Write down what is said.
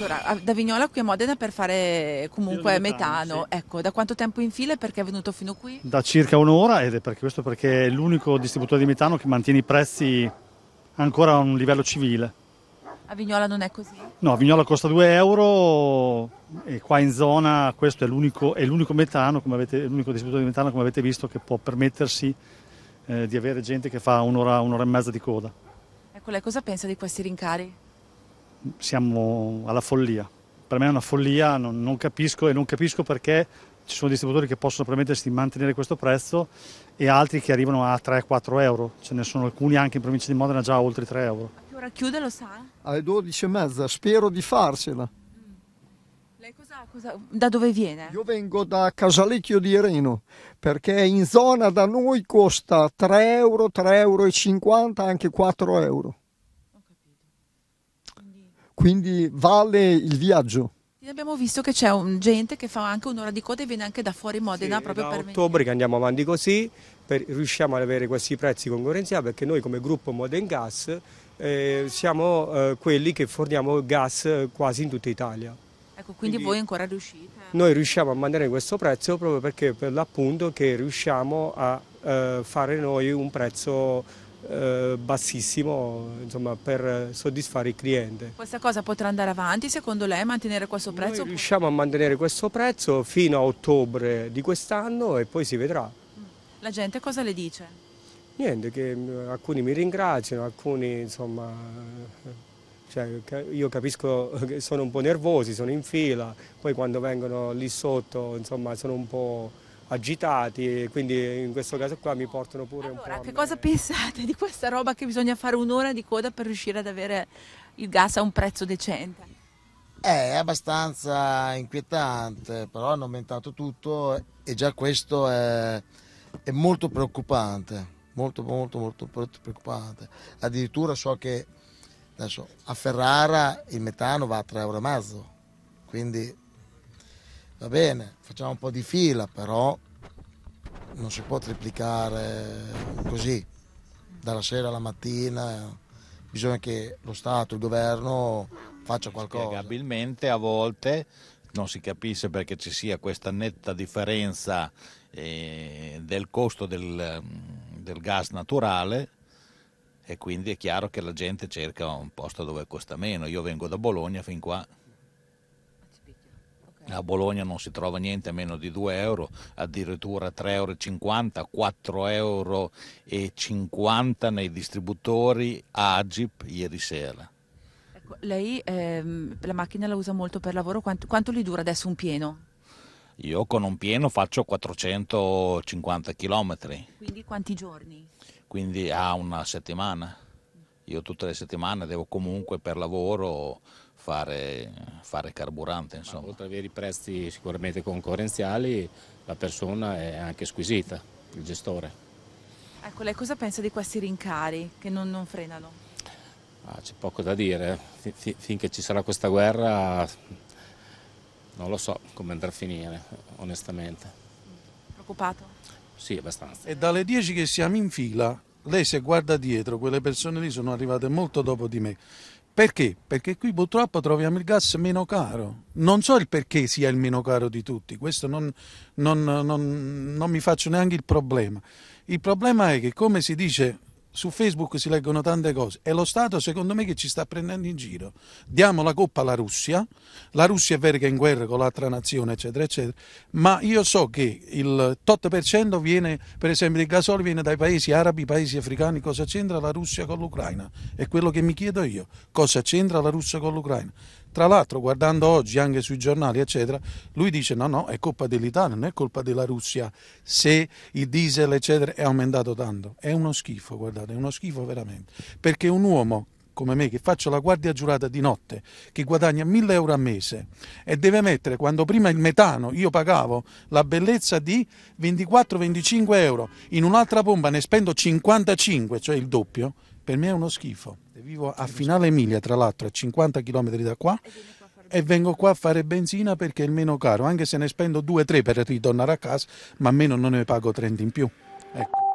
Allora, da Vignola qui a Modena per fare comunque metano, metano sì. ecco, da quanto tempo in fila e perché è venuto fino qui? Da circa un'ora ed è per questo perché è l'unico distributore di metano che mantiene i prezzi ancora a un livello civile. A Vignola non è così? No, a Vignola costa 2 euro e qua in zona questo è l'unico, è l'unico metano, come avete, l'unico distributore di metano come avete visto che può permettersi eh, di avere gente che fa un'ora, un'ora e mezza di coda. Ecco, lei cosa pensa di questi rincari? siamo alla follia. Per me è una follia, non, non capisco e non capisco perché ci sono distributori che possono permettersi di mantenere questo prezzo e altri che arrivano a 3-4 euro, ce ne sono alcuni anche in provincia di Modena già oltre 3 euro. A che ora chiude lo sa? Alle 12 e mezza, spero di farcela. Mm. Lei cosa, cosa, da dove viene? Io vengo da Casalecchio di Reno, perché in zona da noi costa 3 euro, 3,50 euro, anche 4 euro quindi vale il viaggio. Abbiamo visto che c'è gente che fa anche un'ora di coda e viene anche da fuori Modena sì, proprio per ottobre che andiamo avanti così, per, riusciamo ad avere questi prezzi concorrenziali perché noi come gruppo Modena Gas eh, siamo eh, quelli che forniamo gas eh, quasi in tutta Italia. Ecco, quindi, quindi, voi ancora riuscite? Noi riusciamo a mantenere questo prezzo proprio perché per l'appunto che riusciamo a eh, fare noi un prezzo eh, bassissimo insomma, per soddisfare il cliente. Questa cosa potrà andare avanti secondo lei, mantenere questo prezzo? Noi riusciamo a mantenere questo prezzo fino a ottobre di quest'anno e poi si vedrà. Mm. La gente cosa le dice? Niente, che mm, alcuni mi ringraziano, alcuni insomma, cioè, io capisco che sono un po' nervosi, sono in fila, poi quando vengono lì sotto insomma, sono un po' agitati e quindi in questo caso qua mi portano pure allora, un po'. Allora, che cosa pensate di questa roba che bisogna fare un'ora di coda per riuscire ad avere il gas a un prezzo decente? Eh, è abbastanza inquietante, però hanno aumentato tutto e già questo è, è molto preoccupante, molto molto molto preoccupante. Addirittura so che adesso, a Ferrara il metano va a 3 euro, quindi va bene, facciamo un po' di fila, però non si può triplicare così, dalla sera alla mattina, bisogna che lo Stato, il governo faccia qualcosa. Spiegabilmente a volte non si capisce perché ci sia questa netta differenza eh, del costo del, del gas naturale e quindi è chiaro che la gente cerca un posto dove costa meno. Io vengo da Bologna fin qua a Bologna non si trova niente a meno di 2 euro, addirittura 3,50 euro, 4,50 euro nei distributori Agip ieri sera. Ecco, lei ehm, la macchina la usa molto per lavoro, quanto, quanto gli dura adesso un pieno? Io con un pieno faccio 450 km. Quindi quanti giorni? Quindi a una settimana io tutte le settimane devo comunque per lavoro fare, fare carburante. Insomma. Ma oltre ad avere i prezzi sicuramente concorrenziali, la persona è anche squisita, il gestore. Ecco, lei cosa pensa di questi rincari che non, non frenano? Ah, c'è poco da dire, eh. finché ci sarà questa guerra non lo so come andrà a finire, onestamente. Preoccupato? Sì, abbastanza. È dalle 10 che siamo in fila lei se guarda dietro, quelle persone lì sono arrivate molto dopo di me. Perché? Perché qui purtroppo troviamo il gas meno caro. Non so il perché sia il meno caro di tutti, questo non, non, non, non mi faccio neanche il problema. Il problema è che, come si dice su Facebook si leggono tante cose. È lo Stato, secondo me, che ci sta prendendo in giro. Diamo la coppa alla Russia. La Russia è vera che è in guerra con l'altra nazione, eccetera, eccetera. Ma io so che il tot per cento viene, per esempio, del gasolio viene dai paesi arabi, paesi africani. Cosa c'entra la Russia con l'Ucraina? È quello che mi chiedo io. Cosa c'entra la Russia con l'Ucraina? Tra l'altro, guardando oggi anche sui giornali, eccetera, lui dice no, no, è colpa dell'Italia, non è colpa della Russia se il diesel, eccetera, è aumentato tanto. È uno schifo, guardate, è uno schifo veramente. Perché un uomo come me che faccio la guardia giurata di notte, che guadagna 1000 euro al mese e deve mettere, quando prima il metano io pagavo la bellezza di 24-25 euro, in un'altra pompa ne spendo 55, cioè il doppio, per me è uno schifo vivo a Finale Emilia, tra l'altro, a 50 km da qua e vengo qua a fare benzina perché è il meno caro, anche se ne spendo 2-3 per ritornare a casa, ma almeno non ne pago 30 in più. Ecco.